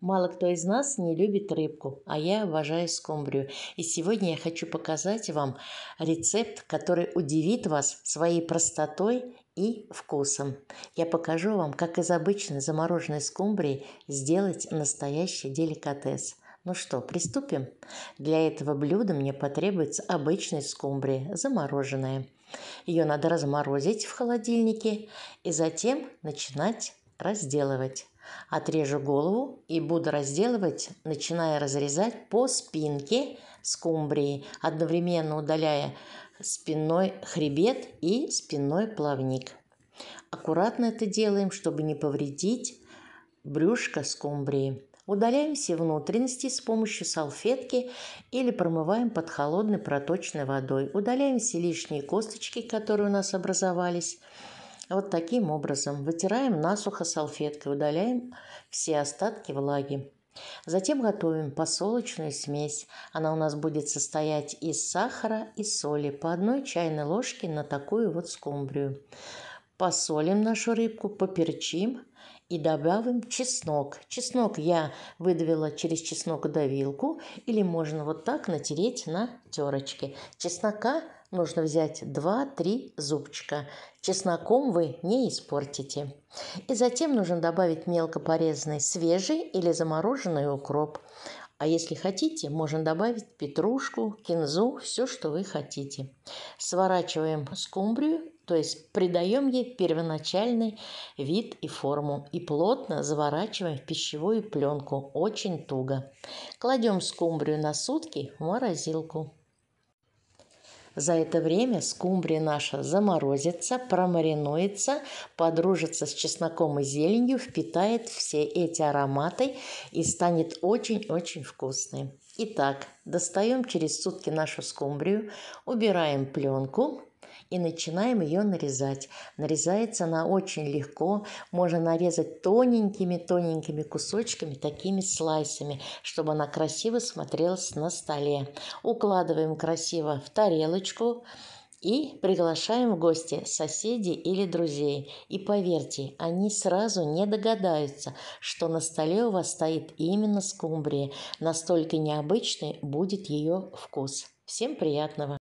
Мало кто из нас не любит рыбку, а я обожаю скумбрию. И сегодня я хочу показать вам рецепт, который удивит вас своей простотой и вкусом. Я покажу вам, как из обычной замороженной скумбрии сделать настоящий деликатес. Ну что, приступим? Для этого блюда мне потребуется обычная скумбрия, замороженная. Ее надо разморозить в холодильнике и затем начинать разделывать. Отрежу голову и буду разделывать, начиная разрезать по спинке скумбрии, одновременно удаляя спинной хребет и спинной плавник. Аккуратно это делаем, чтобы не повредить брюшко скумбрии. Удаляем все внутренности с помощью салфетки или промываем под холодной проточной водой. Удаляем все лишние косточки, которые у нас образовались. Вот таким образом вытираем насухо салфеткой, удаляем все остатки влаги. Затем готовим посолочную смесь. Она у нас будет состоять из сахара и соли по одной чайной ложке на такую вот скумбрию. Посолим нашу рыбку, поперчим и добавим чеснок. Чеснок я выдавила через чеснокодавилку или можно вот так натереть на терочке. Чеснока нужно взять 2-3 зубчика. Чесноком вы не испортите. И затем нужно добавить мелко порезанный свежий или замороженный укроп. А если хотите, можно добавить петрушку, кинзу, все, что вы хотите. Сворачиваем скумбрию, то есть придаем ей первоначальный вид и форму и плотно заворачиваем в пищевую пленку, очень туго. Кладем скумбрию на сутки в морозилку. За это время скумбрия наша заморозится, промаринуется, подружится с чесноком и зеленью, впитает все эти ароматы и станет очень-очень вкусной. Итак, достаем через сутки нашу скумбрию, убираем пленку, и начинаем ее нарезать. Нарезается она очень легко, можно нарезать тоненькими-тоненькими кусочками, такими слайсами, чтобы она красиво смотрелась на столе. Укладываем красиво в тарелочку, и приглашаем в гости соседей или друзей. И поверьте, они сразу не догадаются, что на столе у вас стоит именно скумбрия. Настолько необычный будет ее вкус. Всем приятного!